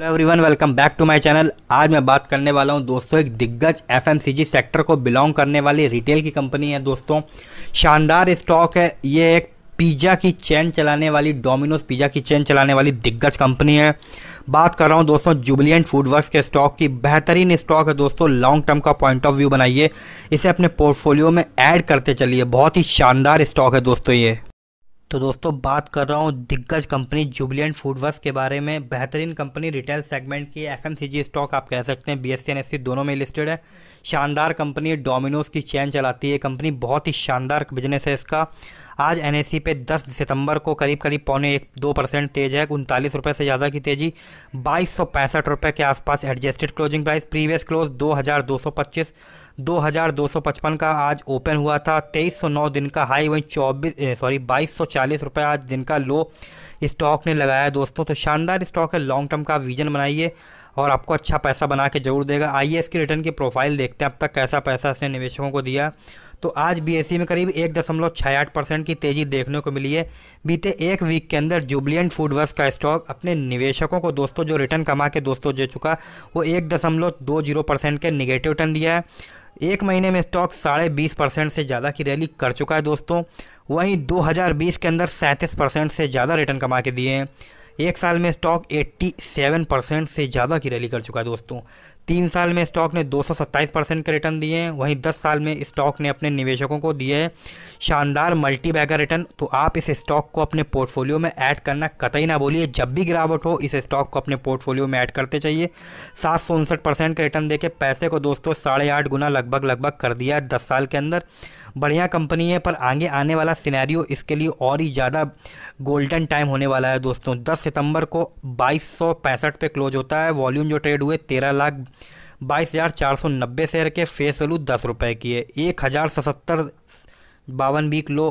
hello everyone welcome back to my channel आज मैं बात करने वाला हूं दोस्तों एक दिग्गज एफएमसीजी सेक्टर को बिलोंग करने वाली रिटेल की कंपनी है दोस्तों शानदार स्टॉक है ये एक पिज़्ज़ा की चेन चलाने वाली डोमिनोज पिज़्ज़ा की चेन चलाने वाली दिग्गज कंपनी है बात कर रहा हूं दोस्तों जुबलियन फूडवर्क्स के स्टॉक की बेहतरीन स्टॉक है दोस्तों लॉन्ग टर्म का पॉइंट ऑफ व्यू बनाइए इसे अपने पोर्टफोलियो में ऐड करते चलिए बहुत ही शानदार स्टॉक है दोस्तों ये तो दोस्तों बात कर रहा हूँ दिग्गज कंपनी जुबलियन फूडवर्स के बारे में बेहतरीन कंपनी रिटेल सेगमेंट की एफ स्टॉक आप कह सकते हैं बीएससी एन सी दोनों में लिस्टेड है शानदार कंपनी डोमिनोज की चैन चलाती है कंपनी बहुत ही शानदार बिजनेस है इसका आज एन पे 10 सितंबर को करीब करीब पौने एक दो परसेंट तेज है उनतालीस रुपये से ज़्यादा की तेजी बाईस सौ पैंसठ रुपये के आसपास adjusted closing price previous close दो हज़ार दो सौ पच्चीस दो हज़ार दो सौ पचपन का आज ओपन हुआ था तेईस सौ नौ दिन का हाई वहीं चौबीस सॉरी बाईस सौ चालीस रुपये आज दिन का लो स्टॉक ने लगाया दोस्तों तो शानदार स्टॉक है लॉन्ग टर्म का विजन बनाइए और आपको अच्छा पैसा बना के जरूर देगा आइए इसकी रिटर्न की प्रोफाइल देखते हैं अब तक कैसा पैसा इसने निवेशकों को दिया तो आज बी e में करीब एक दशमलव छः आठ परसेंट की तेजी देखने को मिली है बीते एक वीक के अंदर जुबलियन फूडवर्स का स्टॉक अपने निवेशकों को दोस्तों जो रिटर्न कमा के दोस्तों दे चुका वो एक दशमलव दो जीरो परसेंट के निगेटिव रिटर्न दिया है एक महीने में स्टॉक साढ़े बीस परसेंट से ज़्यादा की रैली कर चुका है दोस्तों वहीं 2020 के अंदर सैंतीस परसेंट से ज़्यादा रिटर्न कमा के दिए हैं एक साल में स्टॉक 87 परसेंट से ज़्यादा की रैली कर चुका है दोस्तों तीन साल में स्टॉक ने 227 परसेंट के रिटर्न दिए हैं वहीं 10 साल में स्टॉक ने अपने निवेशकों को दिए हैं शानदार मल्टी बैगर रिटर्न तो आप इस स्टॉक को अपने पोर्टफोलियो में ऐड करना कतई ना बोलिए जब भी गिरावट हो इस स्टॉक को अपने पोर्टफोलियो में ऐड करते चाहिए सात सौ उनसठ परसेंट का रिटर्न देके पैसे को दोस्तों साढ़े आठ गुना लगभग लगभग कर दिया है दस साल के अंदर बढ़िया कंपनी है पर आगे आने वाला सिनेरियो इसके लिए और ही ज़्यादा गोल्डन टाइम होने वाला है दोस्तों 10 सितंबर को बाईस पे क्लोज होता है वॉल्यूम जो ट्रेड हुए तेरह लाख बाईस हज़ार चार सौ नब्बे शेयर के फेस वैल्यू दस रुपये की है एक हज़ार सतर बावन बीक लो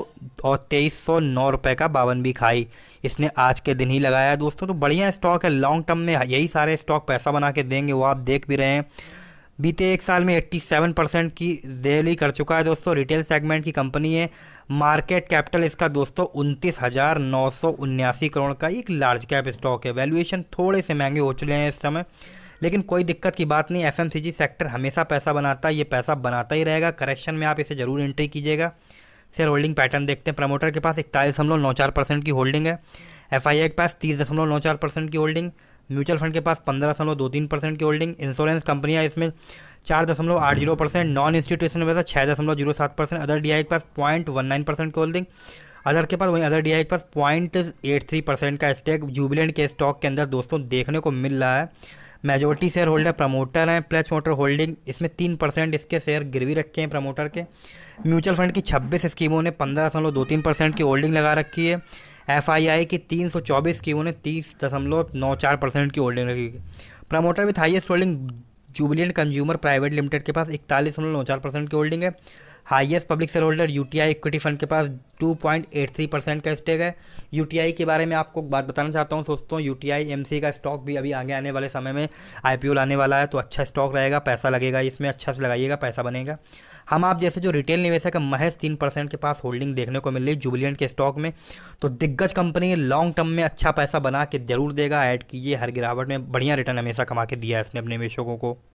और तेईस सौ नौ रुपये का बावन बीक हाई इसने आज के दिन ही लगाया है दोस्तों तो बढ़िया स्टॉक है लॉन्ग टर्म में यही सारे स्टॉक पैसा बना के देंगे वो आप देख भी रहे हैं बीते एक साल में 87 परसेंट की रैली कर चुका है दोस्तों रिटेल सेगमेंट की कंपनी है मार्केट कैपिटल इसका दोस्तों उनतीस हज़ार नौ सौ उन्यासी करोड़ का एक लार्ज कैप स्टॉक है वैल्यूएशन थोड़े से महंगे हो चुके हैं इस समय लेकिन कोई दिक्कत की बात नहीं एफ सेक्टर हमेशा पैसा बनाता है ये पैसा बनाता ही रहेगा करेक्शन में आप इसे ज़रूर एंट्री कीजिएगा शेयर होल्डिंग पैटर्न देखते हैं प्रमोटर के पास इकतालीस दशमलव नौ चार परसेंट की होल्डिंग है एफ के पास तीस दशमलव नौ चार परसेंट की होल्डिंग म्यूचुअल फंड के पास पंद्रह दशमलव दो तीन परसेंट की होल्डिंग इंश्योरेंस कंपनियां इसमें चार दशमलव आठ जीरो परसेंट नॉन इंस्टीट्यूशन में छः दशमलव जीरो सात परसेंट अदर डी के पास पॉइंट वन नाइन परसेंट की होल्डिंग अदर के पास वहीं अदर डी के पास पॉइंट एट थ्री परसेंट का स्टेक जुबिलेंट के स्टॉक के अंदर दोस्तों देखने को मिल रहा है मेजोरिटी शेयर होल्डर प्रमोटर हैं प्लस मोटर होल्डिंग इसमें तीन परसेंट इसके शेयर गिरवी रखे हैं प्रमोटर के म्यूचुअल फंड की छब्बीस स्कीमों ने पंद्रह दशमलव दो तीन परसेंट की होल्डिंग लगा रखी है एफ आई आई की तीन सौ चौबीस की उन्हें तीस दशमलव नौ चार परसेंट की होल्डिंग रखी promoter with highest holding Jubilant consumer private limited के पास इकतालीस दशमलव नौ चार परसेंट की होल्डिंग है highest public share holder U T I equity fund के पास two point eight three percent का स्टेक है यू टी आई के बारे में आपको बात बताना चाहता हूँ दोस्तों एम सी का स्टॉक भी अभी आगे आने वाले समय में आई पी ओ लाने वाला है तो अच्छा स्टॉक रहेगा पैसा लगेगा इसमें अच्छा से लगाइएगा पैसा बनेगा हम आप जैसे जो रिटेल निवेशक है महज तीन परसेंट के पास होल्डिंग देखने को मिल रही जुबिलियंट के स्टॉक में तो दिग्गज कंपनी लॉन्ग टर्म में अच्छा पैसा बना के जरूर देगा ऐड कीजिए हर गिरावट में बढ़िया रिटर्न हमेशा कमा के दिया है इसने अपने निवेशकों को